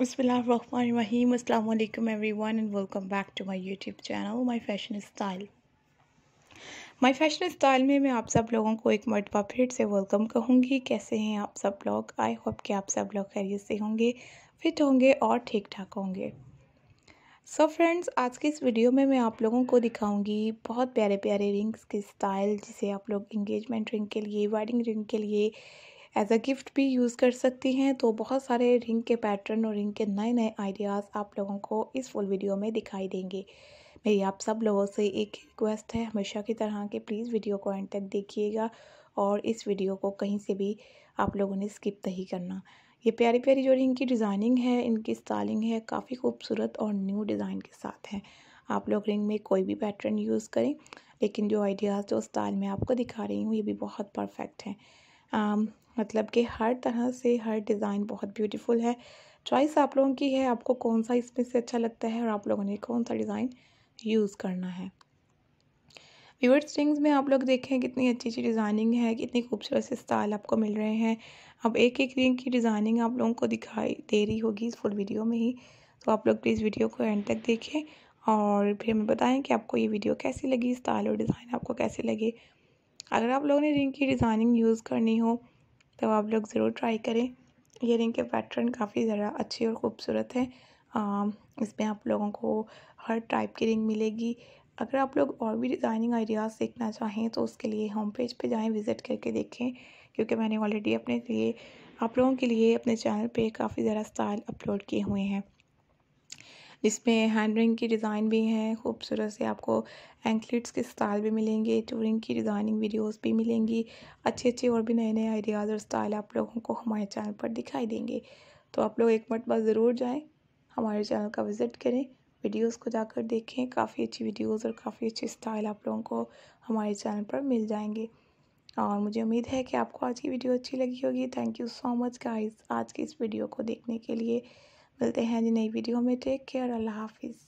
अस्सलाम अल्लाम and welcome back to my YouTube channel my fashion style my fashion style में मैं आप सब लोगों को एक मरतबा फिर से वेलकम कहूँगी कैसे हैं आप सब लोग आई होप कि आप सब लोग खैरियत से होंगे फिट होंगे और ठीक ठाक होंगे सो so फ्रेंड्स आज की इस वीडियो में मैं आप लोगों को दिखाऊंगी बहुत प्यारे प्यारे रिंग्स के स्टाइल जिसे आप लोग इंगेजमेंट रिंग के लिए वेडिंग रिंग के लिए एज अ गिफ्ट भी यूज़ कर सकती हैं तो बहुत सारे रिंग के पैटर्न और रिंग के नए नए आइडियाज़ आप लोगों को इस फुल वीडियो में दिखाई देंगे मेरी आप सब लोगों से एक रिक्वेस्ट है हमेशा की तरह के प्लीज़ वीडियो को एंड तक देखिएगा और इस वीडियो को कहीं से भी आप लोगों ने स्किप नहीं करना ये प्यारी प्यारी जो रिंग की डिज़ाइनिंग है इनकी स्टाइलिंग है काफ़ी खूबसूरत और न्यू डिज़ाइन के साथ है आप लोग रिंग में कोई भी पैटर्न यूज़ करें लेकिन जो आइडियाज़ जो स्टाइल में आपको दिखा रही हूँ ये भी बहुत परफेक्ट हैं मतलब कि हर तरह से हर डिज़ाइन बहुत ब्यूटीफुल है चॉइस आप लोगों की है आपको कौन सा इसमें से अच्छा लगता है और आप लोगों ने कौन सा डिज़ाइन यूज़ करना है व्यूअर स्ट्रिंग्स में आप लोग देखें कितनी अच्छी अच्छी डिज़ाइनिंग है कितनी खूबसूरत से स्टाइल आपको मिल रहे हैं अब एक एक रिंग की डिज़ाइनिंग आप लोगों को दिखाई दे रही होगी इस फुल वीडियो में ही तो आप लोग प्लीज़ वीडियो को एंड तक देखें और फिर हमें बताएं कि आपको ये वीडियो कैसी लगी स्टाइल और डिज़ाइन आपको कैसे लगे अगर आप लोगों ने रिंग की डिज़ाइनिंग यूज़ करनी हो तो आप लोग ज़रूर ट्राई करें रिंग के पैटर्न काफ़ी ज़रा अच्छी और ख़ूबसूरत है इसमें आप लोगों को हर टाइप की रिंग मिलेगी अगर आप लोग और भी डिज़ाइनिंग आइडियाज़ देखना चाहें तो उसके लिए होम पेज पे जाएं विज़िट करके देखें क्योंकि मैंने ऑलरेडी अपने लिए आप लोगों के लिए अपने चैनल पे काफ़ी ज़रा स्टाइल अपलोड किए हुए हैं इसमें हैंड रिंग की डिज़ाइन भी हैं खूबसूरत से आपको एंकलेट्स के स्टाइल भी मिलेंगे टूरिंग की डिज़ाइनिंग वीडियोस भी मिलेंगी अच्छे अच्छे और भी नए नए आइडियाज़ और स्टाइल आप लोगों को हमारे चैनल पर दिखाई देंगे तो आप लोग एक मरतबा ज़रूर जाएँ हमारे चैनल का विज़िट करें वीडियोस को जाकर देखें काफ़ी अच्छी वीडियोस और काफ़ी अच्छे स्टाइल आप लोगों को हमारे चैनल पर मिल जाएंगे और मुझे उम्मीद है कि आपको आज की वीडियो अच्छी लगी होगी thank you so much guys आज की इस वीडियो को देखने के लिए मिलते हैं जी नई वीडियो में टेक केयर अल्लाह हाफिज़